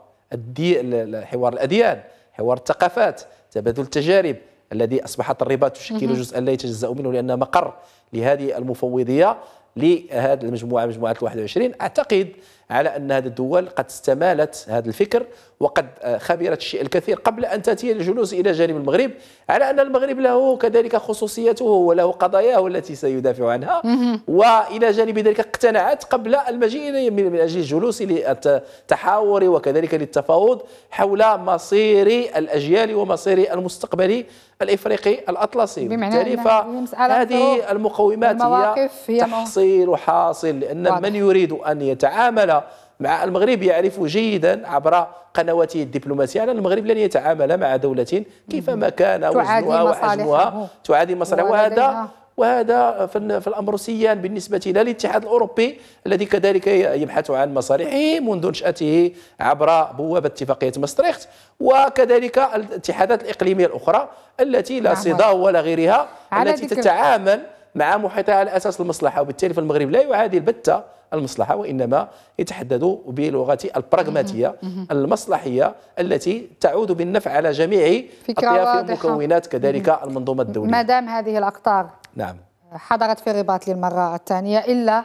حوار الأديان حوار الثقافات تبادل التجارب الذي أصبحت الرباط تشكل جزءا لا يتجزأ منه لأنها مقر لهذه المفوضية لهذه المجموعة مجموعة 21 أعتقد على أن هذه الدول قد استمالت هذا الفكر وقد آه، خبرت الشيء الكثير قبل أن تأتي الجلوس إلى جانب المغرب على أن المغرب له كذلك خصوصيته وله قضاياه التي سيدافع عنها وإلى جانب ذلك اقتنعت قبل المجيء من أجل الجلوس للتحاور وكذلك للتفاوض حول مصير الأجيال ومصير المستقبل الإفريقي الأطلسي بمعنى فهذه المقومات هي, هي تحصيل حاصل لأن من يريد أن يتعامل مع المغرب يعرف جيدا عبر قنواته الدبلوماسية أن المغرب لن يتعامل مع دولة كيفما كان وزنها وحجمها تعادي مصالحها وهذا وهذا في الامر سيان بالنسبه الى الاتحاد الاوروبي الذي كذلك يبحث عن مصالحه منذ نشاته عبر بوابه اتفاقيه ماستريخت وكذلك الاتحادات الاقليميه الاخرى التي لا نعم. صدا ولا غيرها التي تتعامل مع محيطها على اساس المصلحه وبالتالي فالمغرب لا يعادي البته المصلحه وانما يتحدد بلغه البراغماتيه المصلحيه التي تعود بالنفع على جميع اطياف المكونات كذلك المنظومه الدوليه ما دام هذه الاقطار نعم حضرت في الرباط للمره الثانيه الا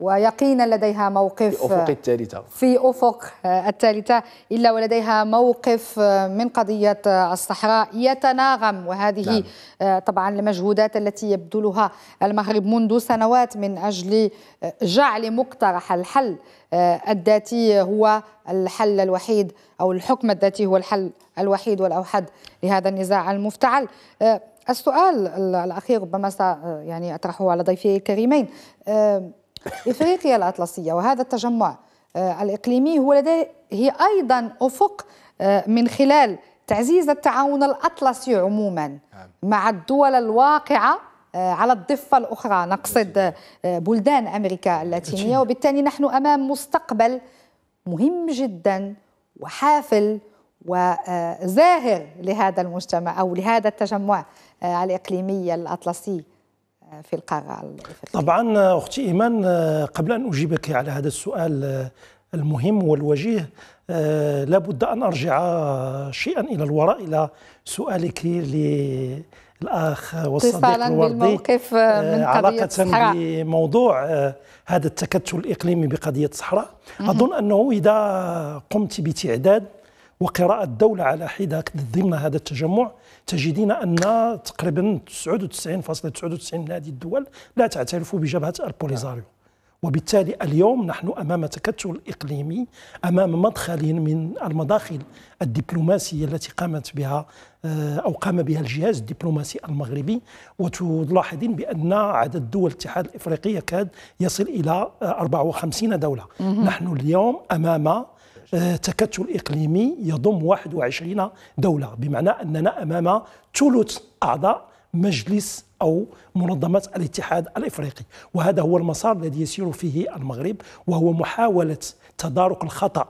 ويقينا لديها موقف في أفق الثالثة في أفق الثالثة إلا ولديها موقف من قضية الصحراء يتناغم وهذه نعم. طبعا المجهودات التي يبذلها المغرب منذ سنوات من أجل جعل مقترح الحل الذاتي هو الحل الوحيد أو الحكم الذاتي هو الحل الوحيد والأوحد لهذا النزاع المفتعل السؤال الأخير ربما يعني أطرحه على ضيفي الكريمين إفريقيا الأطلسية وهذا التجمع آه، الإقليمي هو لديه هي أيضا أفق آه، من خلال تعزيز التعاون الأطلسي عموما نعم. مع الدول الواقعة آه، على الضفة الأخرى نقصد نعم. بلدان أمريكا اللاتينية نعم. وبالتالي نحن أمام مستقبل مهم جدا وحافل وزاهر لهذا المجتمع أو لهذا التجمع الإقليمي الأطلسي في القارة طبعا أختي إيمان آه، قبل أن أجيبك على هذا السؤال آه، المهم والوجيه آه، لابد أن أرجع شيئا إلى الوراء إلى سؤالك للأخ والصديق الوردي بالموقف من علاقة بموضوع هذا التكتل الإقليمي بقضية الصحراء أظن أنه إذا قمت بتعداد وقراءة دوله على حدة ضمن هذا التجمع تجدين أن تقريبا 99.99 من هذه الدول لا تعترف بجبهة البوليزاريو وبالتالي اليوم نحن امام تكتل اقليمي امام مدخل من المداخل الدبلوماسيه التي قامت بها او قام بها الجهاز الدبلوماسي المغربي وتلاحظين بان عدد دول الاتحاد الافريقي يكاد يصل الى 54 دوله نحن اليوم امام آه، آه، تكتل إقليمي يضم 21 دولة بمعنى أننا أمام ثلث أعضاء مجلس أو منظمة الاتحاد الإفريقي وهذا هو المسار الذي يسير فيه المغرب وهو محاولة تدارك الخطأ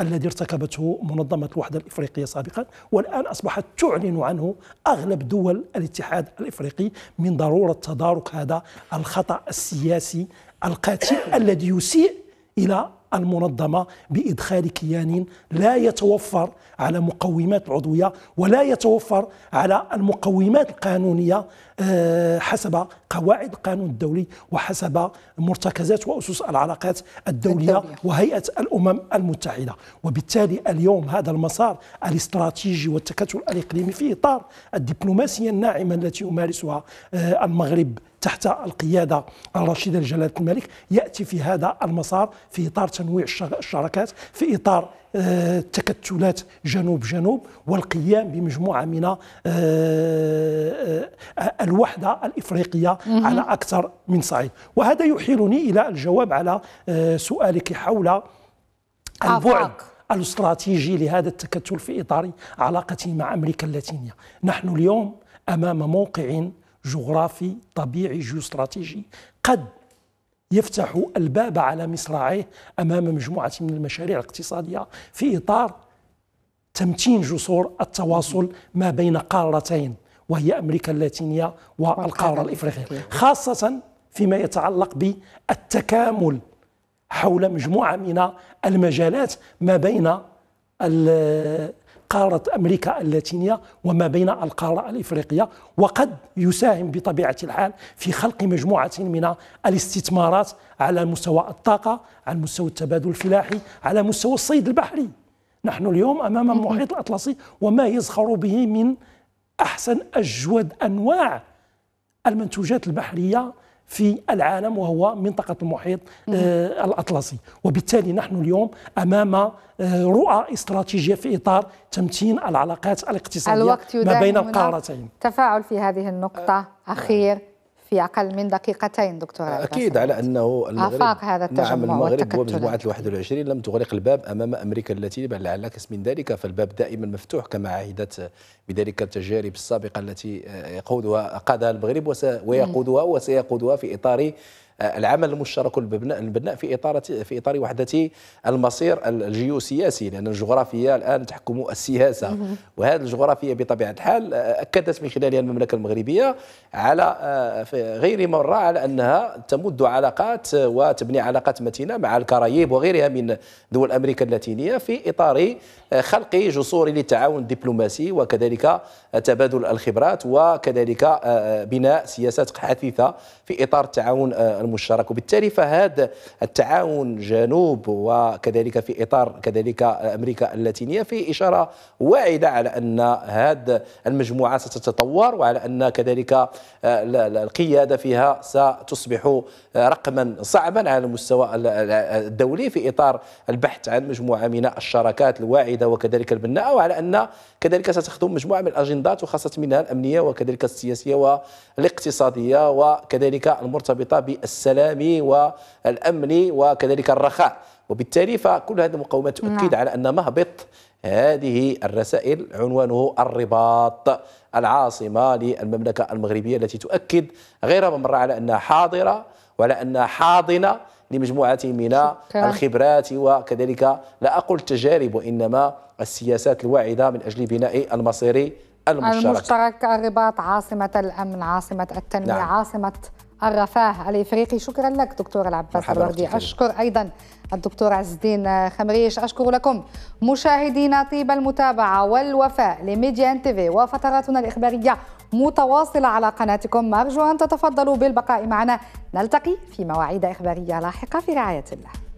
الذي ارتكبته منظمة الوحدة الإفريقية سابقا والآن أصبحت تعلن عنه أغلب دول الاتحاد الإفريقي من ضرورة تدارك هذا الخطأ السياسي القاتل الذي يسيء إلى المنظمة بإدخال كيان لا يتوفر على مقومات العضوية ولا يتوفر على المقومات القانونية آه، حسب قواعد القانون الدولي وحسب مرتكزات وأسس العلاقات الدولية, الدولية. وهيئة الأمم المتحدة وبالتالي اليوم هذا المسار الاستراتيجي والتكتل الإقليمي في إطار الدبلوماسية الناعمة التي يمارسها آه، المغرب تحت القيادة الرشيدة لجلالة الملك يأتي في هذا المسار في إطار تنويع الشراكات في إطار آه، تكتلات جنوب جنوب والقيام بمجموعه من آه، آه، الوحده الافريقيه على اكثر من صعيد وهذا يحيلني الى الجواب على سؤالك حول البعد الاستراتيجي لهذا التكتل في اطار علاقته مع امريكا اللاتينيه نحن اليوم امام موقع جغرافي طبيعي جيوستراتيجي قد يفتح الباب على مصراعيه امام مجموعه من المشاريع الاقتصاديه في اطار تمتين جسور التواصل ما بين قارتين وهي امريكا اللاتينيه والقاره الافريقيه خاصه فيما يتعلق بالتكامل حول مجموعه من المجالات ما بين قارة أمريكا اللاتينية وما بين القارة الإفريقية وقد يساهم بطبيعة الحال في خلق مجموعة من الاستثمارات على مستوى الطاقة على مستوى التبادل الفلاحي على مستوى الصيد البحري نحن اليوم أمام المحيط الأطلسي وما يزخر به من أحسن أجود أنواع المنتوجات البحرية في العالم وهو منطقة المحيط آه، الأطلسي وبالتالي نحن اليوم أمام آه، رؤى استراتيجية في إطار تمتين العلاقات الاقتصادية ما بين القارتين تفاعل في هذه النقطة آه. أخير في أقل من دقيقتين دكتور أكيد على أنه آفاق هذا التجمع نعم المغرب ومجموعة 21 لم تغلق الباب أمام أمريكا التي على العكس من ذلك فالباب دائما مفتوح كما عهدت بذلك التجارب السابقة التي آه، يقودها قادها المغرب ويقودها وسيقودها في إطار آه، العمل المشترك البناء في اطار في اطار وحده المصير الجيوسياسي لان الجغرافيا الان تحكم السياسه وهذه الجغرافيا بطبيعه الحال آه، اكدت من خلالها المملكه المغربيه على آه، غير مره على انها تمد علاقات وتبني علاقات متينه مع الكاريب وغيرها من دول امريكا اللاتينيه في اطار خلق جسور للتعاون الدبلوماسي وكذلك تبادل الخبرات وكذلك آه، آه، بناء سياسات حثيثه في اطار التعاون آه، المشترك وبالتالي فهذا التعاون جنوب وكذلك في اطار كذلك امريكا اللاتينيه في اشاره واعده على ان هذه المجموعه ستتطور وعلى ان كذلك القياده فيها ستصبح رقما صعبا على المستوى الدولي في اطار البحث عن مجموعه من الشراكات الواعده القاعده وكذلك البناء وعلى ان كذلك ستخدم مجموعه من الاجندات وخاصه منها الامنيه وكذلك السياسيه والاقتصاديه وكذلك المرتبطه بالسلام والامن وكذلك الرخاء وبالتالي فكل هذه المقومات نعم. تؤكد على ان مهبط هذه الرسائل عنوانه الرباط العاصمه للمملكه المغربيه التي تؤكد غير مره على انها حاضره وعلى انها حاضنه لمجموعة من الخبرات وكذلك لا أقول التجارب وإنما السياسات الواعدة من أجل بناء المصير المشترك المشترك الرباط عاصمة الأمن عاصمة التنمية نعم. عاصمة الرفاه الافريقي شكرا لك دكتور العباس الوردي اشكر ايضا الدكتور عز الدين خمريش اشكر لكم مشاهدينا طيب المتابعه والوفاء لميديا ان تيفي وفتراتنا الاخباريه متواصلة على قناتكم مرجو أن تتفضلوا بالبقاء معنا نلتقي في مواعيد إخبارية لاحقة في رعاية الله